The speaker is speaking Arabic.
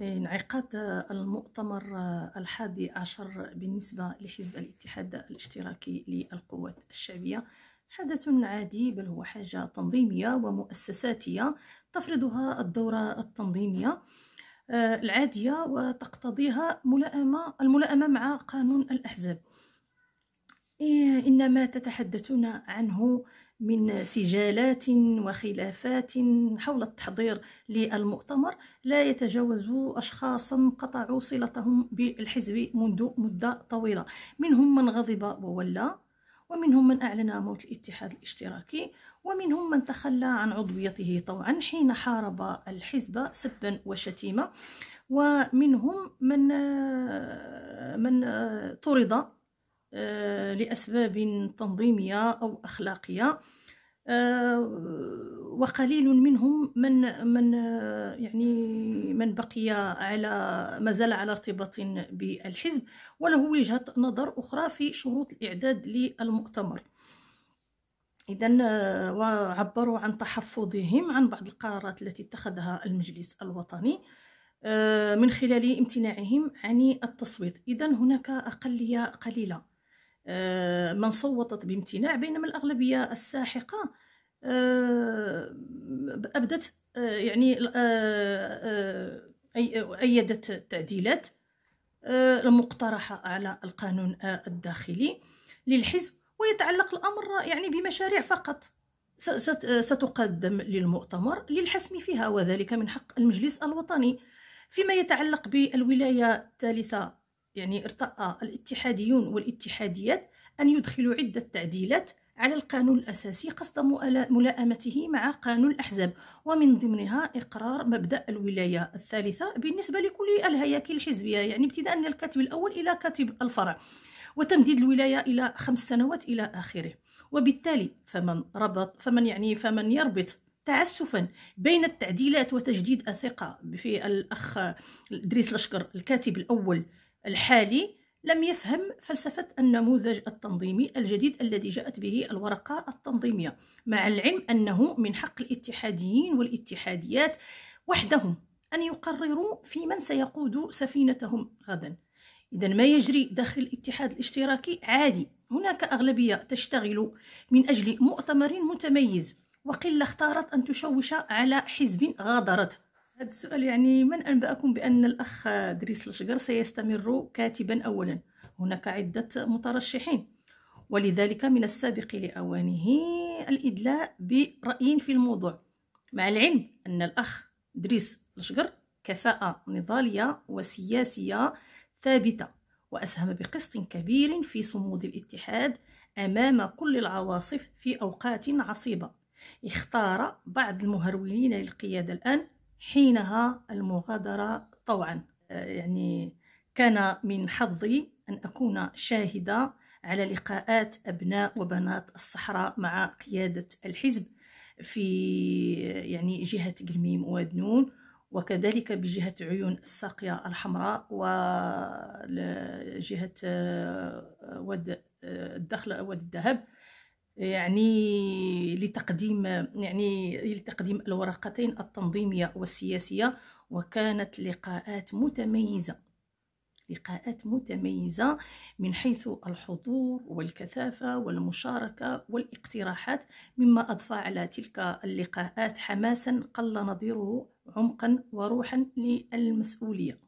انعقاد المؤتمر الحادي عشر بالنسبة لحزب الاتحاد الاشتراكي للقوات الشعبية حدث عادي بل هو حاجة تنظيمية ومؤسساتية تفرضها الدورة التنظيمية آه، العادية وتقتضيها ملائمة الملائمة مع قانون الأحزاب إيه، إنما تتحدثون عنه من سجالات وخلافات حول التحضير للمؤتمر لا يتجاوز أشخاصا قطعوا صلتهم بالحزب منذ مدة طويلة منهم من غضب وولى ومنهم من أعلن موت الاتحاد الاشتراكي ومنهم من تخلى عن عضويته طوعا حين حارب الحزب سبا وشتيمة ومنهم من من طرد آه، لأسباب تنظيمية أو أخلاقية آه، وقليل منهم من من آه، يعني من بقي على ما زال على ارتباط بالحزب وله وجهة نظر أخرى في شروط الإعداد للمؤتمر إذا وعبروا عن تحفظهم عن بعض القرارات التي اتخذها المجلس الوطني من خلال امتناعهم عن التصويت إذا هناك أقلية قليلة آه، من صوتت بامتناع بينما الأغلبية الساحقة آه، أبدت آه، يعني أيدت التعديلات المقترحة على القانون الداخلي للحزب ويتعلق الأمر يعني بمشاريع فقط ستقدم للمؤتمر للحسم فيها وذلك من حق المجلس الوطني فيما يتعلق بالولاية الثالثة يعني ارتأى الاتحاديون والاتحاديات أن يدخلوا عدة تعديلات على القانون الأساسي قصد ملائمته مع قانون الأحزاب ومن ضمنها إقرار مبدأ الولاية الثالثة بالنسبة لكل الهياكل الحزبية يعني ابتداء من الكاتب الأول إلى كاتب الفرع وتمديد الولاية إلى خمس سنوات إلى آخره وبالتالي فمن ربط فمن يعني فمن يربط تعسفا بين التعديلات وتجديد الثقة في الأخ إدريس لشكر الكاتب الأول الحالي لم يفهم فلسفة النموذج التنظيمي الجديد الذي جاءت به الورقة التنظيمية مع العلم أنه من حق الاتحاديين والاتحاديات وحدهم أن يقرروا في من سيقود سفينتهم غدا إذا ما يجري داخل الاتحاد الاشتراكي عادي هناك أغلبية تشتغل من أجل مؤتمر متميز وقلة اختارت أن تشوش على حزب غادرته هذا السؤال يعني من أنبأكم بأن الأخ دريس الشقر سيستمر كاتبا أولا هناك عدة مترشحين ولذلك من السابق لأوانه الإدلاء برأي في الموضوع مع العلم أن الأخ دريس الشقر كفاءة نضالية وسياسية ثابتة وأسهم بقسط كبير في صمود الاتحاد أمام كل العواصف في أوقات عصيبة اختار بعض المهرولين للقيادة الآن حينها المغادرة طوعا آه، يعني كان من حظي أن أكون شاهدة على لقاءات أبناء وبنات الصحراء مع قيادة الحزب في يعني جهة قلميم وادنون وكذلك بجهة عيون الساقية الحمراء وجهة آه، واد آه، الدخل واد الذهب يعني لتقديم يعني لتقديم الورقتين التنظيمية والسياسية وكانت لقاءات متميزة لقاءات متميزة من حيث الحضور والكثافة والمشاركة والاقتراحات مما أضفى على تلك اللقاءات حماسا قل نظيره عمقا وروحا للمسؤولية